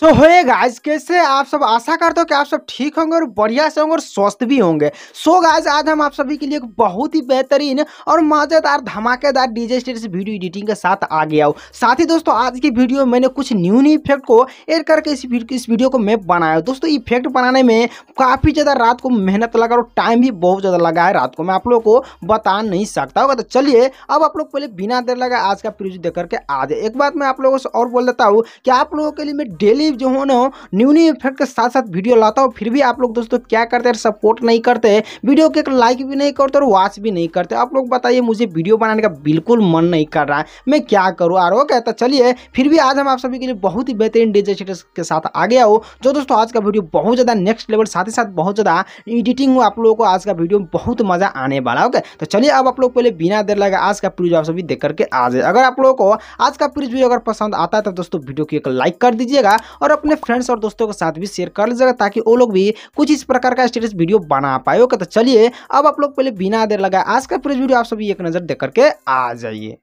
सो so, hey guys कैसे आप सब आशा करते हो कि आप सब ठीक होंगे और बढ़िया से होंगे और स्वस्थ भी होंगे सो so, गाइज आज हम आप सभी के लिए एक बहुत ही बेहतरीन और मजेदार धमाकेदार डीजे स्टेट से वीडियो एडिटिंग के साथ आ गया हूँ साथ ही दोस्तों आज की वीडियो में मैंने कुछ न्यू न्यू इफेक्ट को एड करके इस वीडियो इस वीडियो को मैं बनाया दोस्तों इफेक्ट बनाने में काफ़ी ज़्यादा रात को मेहनत लगा और टाइम भी बहुत ज़्यादा लगा है रात को मैं आप लोग को बता नहीं सकता होगा तो चलिए अब आप लोग पहले बिना देर लगा आज का प्रोज देख करके आ जाए एक बात मैं आप लोगों से और बोल देता हूँ कि आप लोगों के लिए मैं डेली भी जो हो ना न्यू न्यू इफेक्ट के साथ साथ वीडियो लाता हूँ फिर भी आप लोग दोस्तों क्या करते हैं सपोर्ट नहीं करते वीडियो के लाइक भी नहीं करते और वॉच भी नहीं करते आप लोग बताइए मुझे वीडियो बनाने का बिल्कुल मन नहीं कर रहा है मैं क्या करूँ आर ओके तो चलिए फिर भी आज हम आप सभी के लिए बहुत ही बेहतरीन डीजे सेटर्स के साथ आ गया हो जो दोस्तों आज का वीडियो बहुत ज़्यादा नेक्स्ट लेवल साथ ही साथ बहुत ज़्यादा एडिटिंग हो आप लोगों को आज का वीडियो में बहुत मज़ा आने वाला ओके तो चलिए अब आप लोग पहले बिना देर लगा आज का प्रीज आप सभी देख करके आ जाए अगर आप लोगों को आज का प्रीज भी अगर पसंद आता है तो दोस्तों वीडियो को एक लाइक कर दीजिएगा और अपने फ्रेंड्स और दोस्तों के साथ भी शेयर कर लीजिएगा ताकि वो लोग भी कुछ इस प्रकार का स्टेटस वीडियो बना पाए ओके तो चलिए अब आप लोग पहले बिना देर लगाए आज का पूरे वीडियो आप सभी एक नज़र देख करके आ जाइए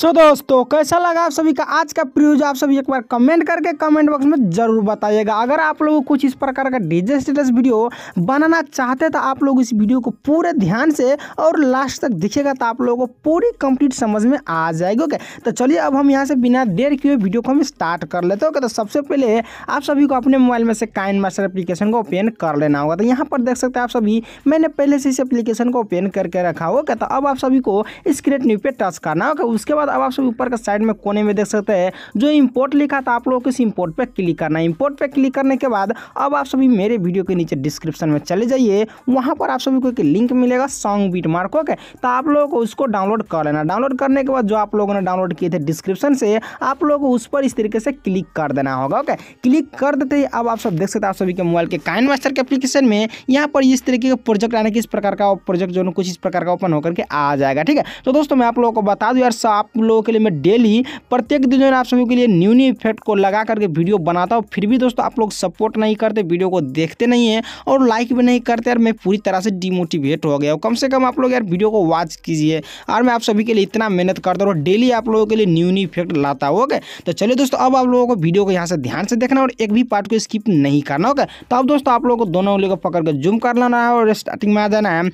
सो so, दोस्तों कैसा लगा आप सभी का आज का प्रियोज आप सभी एक बार कमेंट करके कमेंट बॉक्स में जरूर बताइएगा अगर आप लोग कुछ इस प्रकार का डीजे स्टेटस वीडियो बनाना चाहते तो आप लोग इस वीडियो को पूरे ध्यान से और लास्ट तक दिखेगा तो आप लोगों को पूरी कंप्लीट समझ में आ जाएगी ओके तो चलिए अब हम यहाँ से बिना देर किए वीडियो को हम स्टार्ट कर लेते ओके तो सबसे पहले आप सभी को अपने मोबाइल में से काइन मास्टर एप्लीकेशन को ओपन कर लेना होगा तो यहाँ पर देख सकते हैं आप सभी मैंने पहले से इस एप्लीकेशन को ओपन करके रखा ओके तो अब आप सभी को इस क्रिएट न्यू पे टच करना होगा उसके बाद बाद अब आप सभी ऊपर के साइड में कोने में देख सकते हैं जो इम्पोर्ट लिखा था आप लोगों को इस इम्पोर्ट पर क्लिक करना है इम्पोर्ट पर क्लिक करने के बाद अब आप सभी मेरे वीडियो के नीचे डिस्क्रिप्शन में चले जाइए वहाँ पर आप सभी को एक लिंक मिलेगा सॉन्ग बीट मार्क ओके तो आप लोगों को उसको डाउनलोड कर लेना डाउनलोड करने के बाद जो आप लोगों ने डाउनलोड किए थे डिस्क्रिप्शन से आप लोगों को उस पर इस तरीके से क्लिक कर देना होगा ओके क्लिक कर देते ही अब आप सब देख सकते हैं आप सभी के मोबाइल के काइन मास्टर के एप्लीकेशन में यहाँ पर इस तरीके का प्रोजेक्ट आने की इस प्रकार का प्रोजेक्ट जो कुछ इस प्रकार का ओपन होकर के आ जाएगा ठीक है तो दोस्तों मैं आप लोगों को बता दूँ यार आप लोगों के लिए मैं डेली प्रत्येक दिन जो है आप सभी के लिए न्यू न्यू इफेक्ट को लगा करके वीडियो बनाता हूँ फिर भी दोस्तों आप लोग सपोर्ट नहीं करते वीडियो को देखते नहीं है और लाइक भी नहीं करते यार मैं पूरी तरह से डिमोटिवेट हो गया हूँ कम से कम आप लोग यार वीडियो को वॉच कीजिए और मैं आप सभी के लिए इतना मेहनत करता हूँ डेली आप लोगों के लिए न्यू न्यू इफेक्ट लाता हूँ ओके तो चलिए दोस्तों अब आप लोगों को वीडियो को यहाँ से ध्यान से देखना और एक भी पार्ट को स्किप नहीं करना ओके तो अब दोस्तों आप लोगों को दोनों उंगली को पकड़ कर जूम कर लेना है और स्टार्टिंग में आ जाना है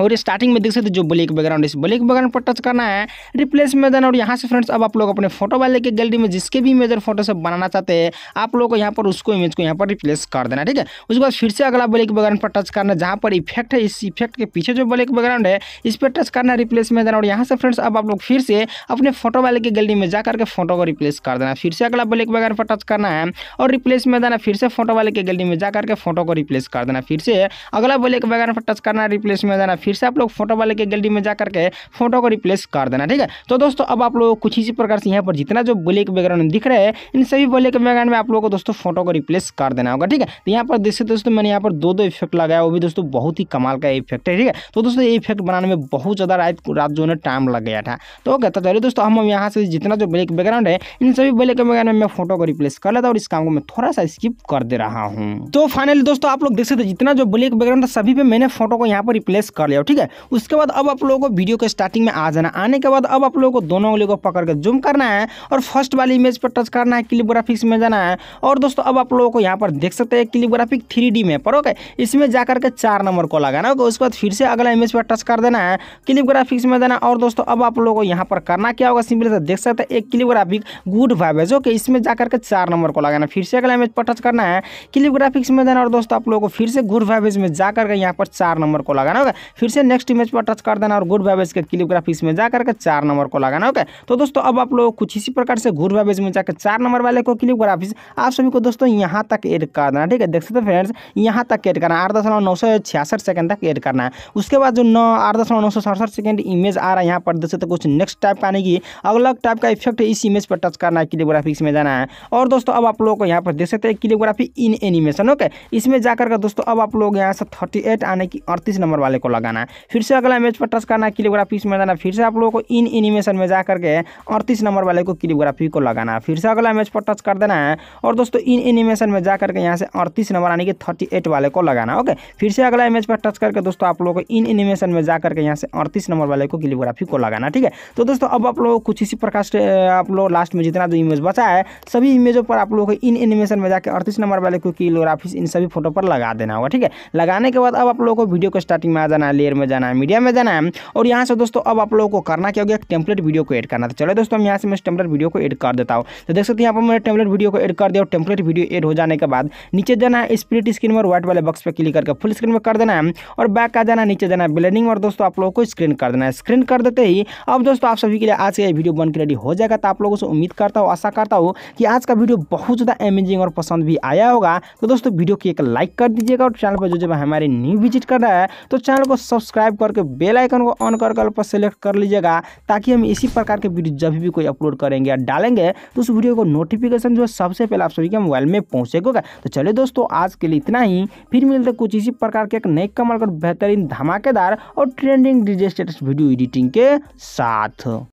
और स्टार्टिंग में देख सकते जो ब्लैक बैकग्राउंड इस ब्लैक बैकग्राउंड पर टच करना है रिप्लेस में देना और यहाँ से फ्रेंड्स अब आप लोग अपने फोटो वाले के गैलरी में जिसके भी इमेजर फोटो सब बनाना चाहते हैं आप लोग को यहाँ पर उसको इमेज को यहाँ पर रिप्लेस कर देना ठीक है उसके बाद फिर से अगला ब्लैक बैकग्राउंड पर टच करना जहाँ पर इफेक्ट है इस इफेक्ट के पीछे जो ब्लैक बैकग्राउंड है इस पर टच करना रिप्लेस में देना और यहाँ से फ्रेंड्स अब आप लोग फिर से अपने फोटो वाले की गैलरी में जाकर के फोटो को रिप्लेस कर देना फिर से अगला ब्लैक बैकग्राउंड पर टच करना है और रिप्लेस में देना फिर से फोटो वाले की गैलरी में जाकर के फोटो को रिप्लेस कर देना फिर से अगला ब्लैक बैकग्राउंड पर टच करना रिप्लेस में देना फिर से आप लोग फोटो वाले के गैलरी में जा करके फोटो को रिप्लेस कर देना ठीक है तो दोस्तों अब आप लोग कुछ इसी प्रकार से यहाँ पर जितना जो ब्लैक बैकग्राउंड दिख रहे हैं इन सभी ब्लैक बैकग्राउंड में आप लोगों को दोस्तों फोटो को रिप्लेस कर देना होगा ठीक है तो यहाँ पर देखिए दोस्तों मैंने यहाँ पर दो दो इफेक्ट लगाया वो भी दोस्तों बहुत ही कमाल का इफेक्ट है ठीक है तो दोस्तों ये इफेक्ट बनाने में बहुत ज़्यादा रात रात जो है टाइम लग गया था तो ओके तो चलिए दोस्तों हम यहाँ से जितना जो ब्लैक बैकग्राउंड है इन सभी ब्लैक बैकग्राउंड में मैं फोटो को रिप्लेस कर लेता और इस काम को मैं थोड़ा सा स्किप कर दे रहा हूँ तो फाइनली दोस्तों आप लोग देख सकते जितना जो ब्लैक बैकग्राउंड था सभी पे मैंने फोटो को यहाँ पर रिप्लेस कर लिया जाओ ठीक है उसके बाद अब आप लोगों को वीडियो के स्टार्टिंग में आ जाना आने के बाद अब आप लोगों को दोनों उंगली को पकड़ के जूम करना है और फर्स्ट वाली इमेज पर टच करना है क्लिपग्राफिक्स में जाना है और दोस्तों अब आप लोगों को यहाँ पर देख सकते हैं क्लिपग्राफिक थ्री में पर ओके इसमें जाकर के चार नंबर को लगाना होगा उसके बाद फिर से अगला इमेज पर टच कर देना है क्लिपग्राफिक्स में जाना और दोस्तों अब आप लोगों को यहाँ पर करना क्या होगा सिंपली से देख सकते हैं एक क्लिपग्राफिक गुड वाइब है जो कि इसमें जाकर के चार नंबर को लगाना फिर से अगला इमेज पर टच करना है क्लियोग्राफिक्स में जाना और दोस्तों आप लोगों को फिर से गुड वाइब में जाकर के यहाँ पर चार नंबर को लगाना होगा फिर फिर से नेक्स्ट इमेज पर टच कर देना और गुड वाइवेज के ग्राफिक्स में जाकर के चार नंबर को लगाना ओके तो दोस्तों अब आप लोग कुछ इसी प्रकार से गुड वाइवेज में जाकर चार नंबर वाले को ग्राफिक्स आप सभी को दोस्तों यहाँ तक एड कर देना ठीक है देख सकते फ्रेंड्स यहाँ तक एड करना आठ दशमलव नौ सौ छियासठ सेकंड तक एड करना है उसके बाद जो नौ आठ दशमलव नौ सौ सड़सठ सेकंड इमेज आ रहा है यहाँ पर देख सकते कुछ नेक्स्ट टाइप का नहीं की अलग टाइप का इफेक्ट इस इमेज पर टच करना है ग्राफिक्स में जाना है और दोस्तों अब आप लोगों को यहाँ पर देख सकते हैं क्लियोग्राफी इन एनिमेशन ओके इसमें जाकर दोस्तों अब आप लोग यहाँ से थर्टी आने की अड़तीस नंबर वाले को लगाना जाना है फिर से अगला इमेज पर टच करना है क्लियोग्राफिक्स में जाना फिर से आप लोगों को इन एनिमेशन में जा करके अड़तीस नंबर वाले को क्लियोग्राफी को लगाना है फिर से अगला इमेज पर टच कर देना है और दोस्तों इन एनिमेशन में जा करके यहाँ से अड़तीस नंबर यानी कि थर्टी वाले को लगाना ओके फिर से अगला इमेज पर टच करके दोस्तों आप लोगों को इन एनिमेशन में जा करके यहाँ से अड़तीस नंबर वाले को क्लियोग्राफी को लगाना ठीक है तो दोस्तों अब आप लोग कुछ इसी प्रकार से आप लोग लास्ट में जितना जो इमेज बचा है सभी इमेजों पर आप लोगों को इन एनिमेशन में जाकर अड़तीस नंबर वाले को क्लियोग्राफी इन सभी फोटो पर लगा देना होगा ठीक है लगाने के बाद अब आप लोगों को वीडियो को स्टार्टिंग में आ जाना है लेयर में जाना है मीडिया में जाना है और यहाँ से दोस्तों अब आप लोगों को करना क्या होगा एक टेम्पलेट वीडियो को एड करना था चलो दोस्तों हम यहाँ से मैं टेम्पलेट वीडियो को एड कर देता हूँ तो देख सकते हैं यहाँ पर मैंने टेम्पलेट वीडियो को एड कर दिया और टेम्पलेट वीडियो एड हो जाने के बाद नीचे जाना है स्प्लिट स्क्रीन में और व्हाइट वाले बॉक्स पर क्लिक करके फुल स्क्रीन में कर देना है और बैक का जाना नीचे जाना है ब्लेडिंग और दोस्तों आप लोगों को स्क्रीन कर देना है स्क्रीन कर देते ही अब दोस्तों आप सभी के लिए आज का वीडियो बन के रेडी हो जाएगा तो आप लोगों से उम्मीद करता हूँ आशा करता हूँ कि आज का वीडियो बहुत ज़्यादा अमेजिंग और पसंद भी आया होगा तो दोस्तों वीडियो की एक लाइक कर दीजिएगा और चैनल पर जो जब हमारे न्यू विजिट कर रहा है तो चैनल को सब्सक्राइब करके बेल आइकन को ऑन करके अल्प सेलेक्ट कर लीजिएगा ताकि हम इसी प्रकार के वीडियो जब भी कोई अपलोड करेंगे या डालेंगे तो उस वीडियो को नोटिफिकेशन जो है सबसे पहले आप सभी के मोबाइल में पहुँचेगा तो चलिए दोस्तों आज के लिए इतना ही फिर मिलते कुछ इसी प्रकार के एक नए कमल कर बेहतरीन धमाकेदार और trending DJ status video editing के साथ